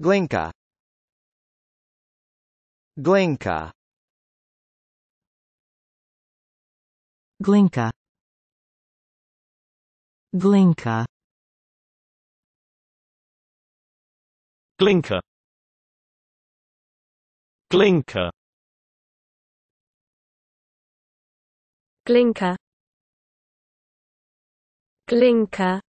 Glinka Glinka Glinka Glinka Glinka Glinka Glinka Glinka